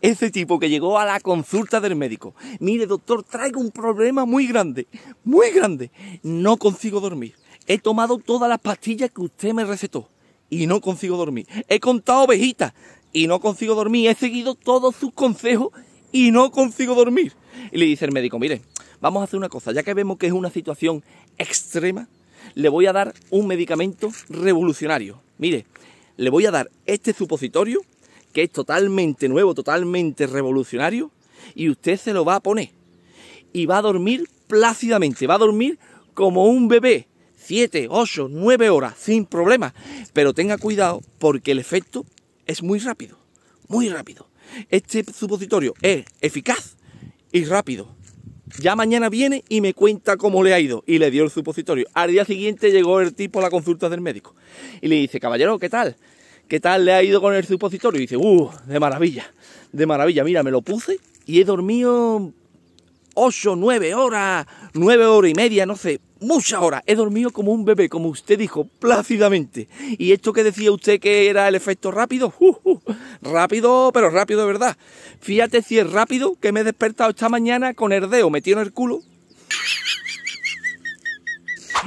Ese tipo que llegó a la consulta del médico. Mire, doctor, traigo un problema muy grande, muy grande. No consigo dormir. He tomado todas las pastillas que usted me recetó y no consigo dormir. He contado ovejitas y no consigo dormir. He seguido todos sus consejos y no consigo dormir. Y le dice el médico, mire, vamos a hacer una cosa. Ya que vemos que es una situación extrema, le voy a dar un medicamento revolucionario. Mire, le voy a dar este supositorio que es totalmente nuevo, totalmente revolucionario, y usted se lo va a poner. Y va a dormir plácidamente, va a dormir como un bebé, 7, 8, 9 horas, sin problema. Pero tenga cuidado porque el efecto es muy rápido, muy rápido. Este supositorio es eficaz y rápido. Ya mañana viene y me cuenta cómo le ha ido. Y le dio el supositorio. Al día siguiente llegó el tipo a la consulta del médico. Y le dice, caballero, ¿qué tal? ¿qué tal le ha ido con el supositorio? Y dice, uh, de maravilla, de maravilla. Mira, me lo puse y he dormido 8, 9 horas, 9 horas y media, no sé, muchas horas. He dormido como un bebé, como usted dijo, plácidamente. Y esto que decía usted que era el efecto rápido, uh, uh, rápido, pero rápido de verdad. Fíjate si es rápido que me he despertado esta mañana con herdeo metido en el culo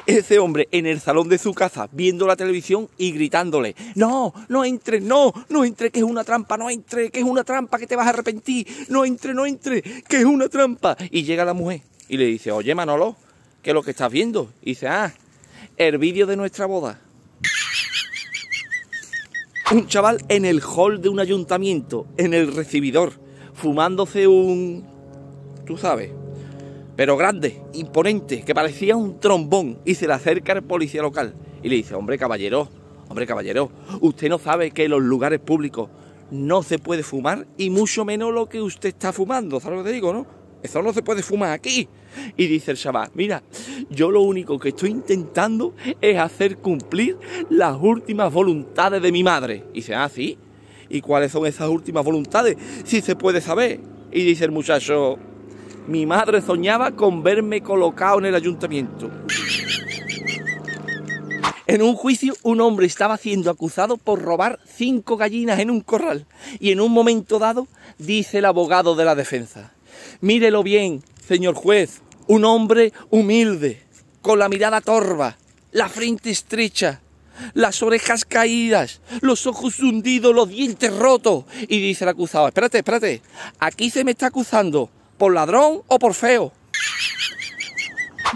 ese hombre en el salón de su casa viendo la televisión y gritándole, no, no entre, no, no entre, que es una trampa, no entre, que es una trampa, que te vas a arrepentir, no entre, no entre, que es una trampa. Y llega la mujer y le dice, oye Manolo, ¿qué es lo que estás viendo? Y dice, ah, el vídeo de nuestra boda. Un chaval en el hall de un ayuntamiento, en el recibidor, fumándose un... tú sabes, pero grande, imponente, que parecía un trombón, y se le acerca el policía local y le dice, hombre caballero, hombre caballero, usted no sabe que en los lugares públicos no se puede fumar y mucho menos lo que usted está fumando, ¿sabes lo que te digo, no? Eso no se puede fumar aquí. Y dice el chaval, mira, yo lo único que estoy intentando es hacer cumplir las últimas voluntades de mi madre. Y dice, ah, sí. ¿Y cuáles son esas últimas voluntades? Si se puede saber. Y dice el muchacho, mi madre soñaba con verme colocado en el ayuntamiento. En un juicio, un hombre estaba siendo acusado por robar cinco gallinas en un corral. Y en un momento dado, dice el abogado de la defensa, mírelo bien, señor juez, un hombre humilde, con la mirada torva, la frente estrecha, las orejas caídas, los ojos hundidos, los dientes rotos. Y dice el acusado, espérate, espérate, aquí se me está acusando por ladrón o por feo.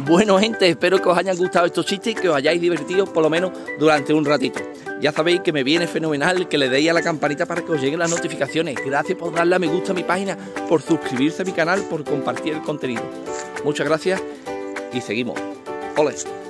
Bueno, gente, espero que os hayan gustado estos chistes y que os hayáis divertido por lo menos durante un ratito. Ya sabéis que me viene fenomenal que le deis a la campanita para que os lleguen las notificaciones. Gracias por darle a me gusta a mi página, por suscribirse a mi canal, por compartir el contenido. Muchas gracias y seguimos. Hola.